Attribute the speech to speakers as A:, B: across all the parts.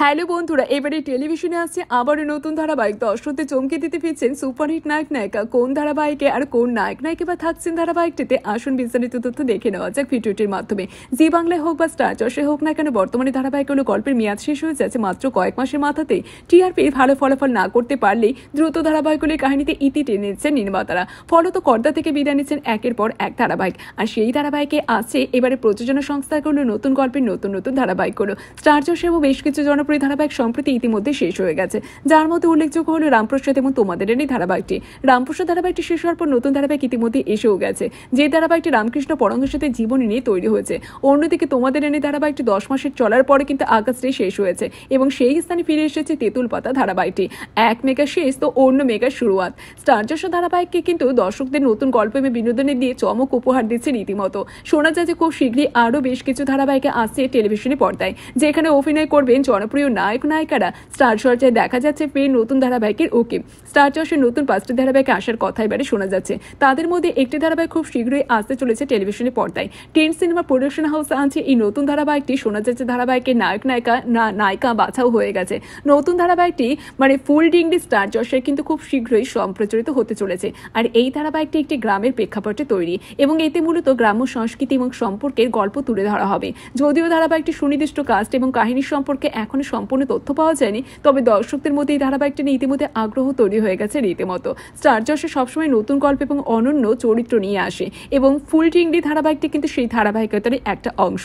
A: hello বন্ধুরা এবারে টেলিভিশনে আসছে আবারও নতুন ধারাবাহিক দর্শকদের চমকে দিতে ফিরছেন সুপারহিট নায়ক নায়িকা কোন ধারাবাহিকে আর কোন নায়ক নায়িকা বা থাকছেন ধারাবাহিকটিতে আসুন বিস্তারিত তথ্য দেখে নেওয়া যাক ভিডিওটির মাধ্যমে জি বাংলায় হোক বা স্টার চষে হোক না কেন বর্তমানে ধারাবাহিকগুলো গল্পের মেয়াদ শেষ হয়ে যাচ্ছে মাত্র কয়েক মাসের মাথাতেই টিআরপির ভালো ফলাফল না করতে পারলেই দ্রুত ধারাবাহিকগুলির কাহিনীতে ইতি টেনেছেন নির্মাতারা ফলত কর্দা থেকে বিদায় নিচ্ছেন একের পর এক ধারাবাহিক আর সেই ধারাবাহিকে আছে এবারে প্রযোজনা সংস্থাগুলো নতুন গল্পের নতুন নতুন ধারাবাহিকগুলো স্টার চষে বেশ কিছু জন উপর ধারাবাহিক সম্প্রতি ইতিমধ্যে শেষ হয়ে গেছে যার মধ্যে উল্লেখযোগ্য হলো রামপ্রসাদ এবং তোমাদের এই ধারাবাহিকটি রামপ্রসাদ ধারাবাহিকটি শেষ হওয়ার পর নতুন ধারাবাহিক ইতিমধ্যে এসেও গেছে যে ধারাবাহিকটি রামকৃষ্ণ পরঙ্গের সাথে জীবনী নিয়ে তৈরি হয়েছে অন্যদিকে তোমাদের এনে ধারাবাহিকটি দশ মাসের চলার পরে কিন্তু আকাশটি শেষ হয়েছে এবং সেই স্থানে ফিরে এসেছে তেঁতুল পাতা ধারাবাহিকটি এক মেগা শেষ তো অন্য মেগার শুরুয়াত স্টার ধারাবাহিককে কিন্তু দর্শকদের নতুন গল্প এবং বিনোদনে দিয়ে চমক উপহার দিচ্ছে রীতিমতো শোনা যায় যে খুব শীঘ্রই আরও বেশ কিছু ধারাবাহিকে আসছে টেলিভিশনে পর্দায় যেখানে অভিনয় করবেন জনপ্রিয় জনপ্রিয় নায়ক নায়িকারা স্টার চর্চায় দেখা যাচ্ছে ফের নতুন ধারাবাহিকের ওকে স্টার চর্চের নতুন পাঁচটি ধারাবাহিকে আসার কথা এবারে শোনা যাচ্ছে তাদের মধ্যে একটি ধারাবাহিক খুব শীঘ্রই আসতে চলেছে টেলিভিশনের পর্দায় টেন সিনেমা প্রোডাকশন হাউস আনছে এই নতুন ধারাবাহিকটি শোনা যাচ্ছে ধারাবাহিকের নায়ক নায়িকা না নায়িকা বাছাও হয়ে গেছে নতুন ধারাবাহিকটি মানে ফুল ডিংডি স্টার চর্চায় কিন্তু খুব শীঘ্রই সম্প্রচারিত হতে চলেছে আর এই ধারাবাহিকটি একটি গ্রামের প্রেক্ষাপটে তৈরি এবং এতে মূলত গ্রাম্য সংস্কৃতি এবং সম্পর্কের গল্প তুলে ধরা হবে যদিও ধারাবাহিকটি সুনির্দিষ্ট কাস্ট এবং কাহিনী সম্পর্কে এখনও সম্পূর্ণ তথ্য পাওয়া যায়নি তবে দর্শকদের মধ্যে এই ধারাবাহিকটি নিয়ে ইতিমধ্যে আগ্রহ তৈরি হয়ে গেছে রীতিমতো স্টার জশে সবসময় নতুন গল্প এবং অনন্য চরিত্র নিয়ে আসে এবং ফুল টিংডি ধারাবাহিকটি কিন্তু সেই ধারাবাহিকতারই একটা অংশ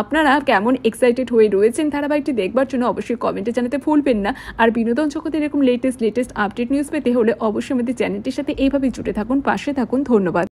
A: আপনারা কেমন এক্সাইটেড হয়ে রয়েছেন ধারাবাহিকটি দেখবার জন্য অবশ্যই কমেন্টে জানাতে ভুলবেন না আর বিনোদন জগতের এরকম লেটেস্ট লেটেস্ট আপডেট নিউজ পেতে হলে অবশ্যই আমাদের চ্যানেলটির সাথে এইভাবে জুড়ে থাকুন পাশে থাকুন ধন্যবাদ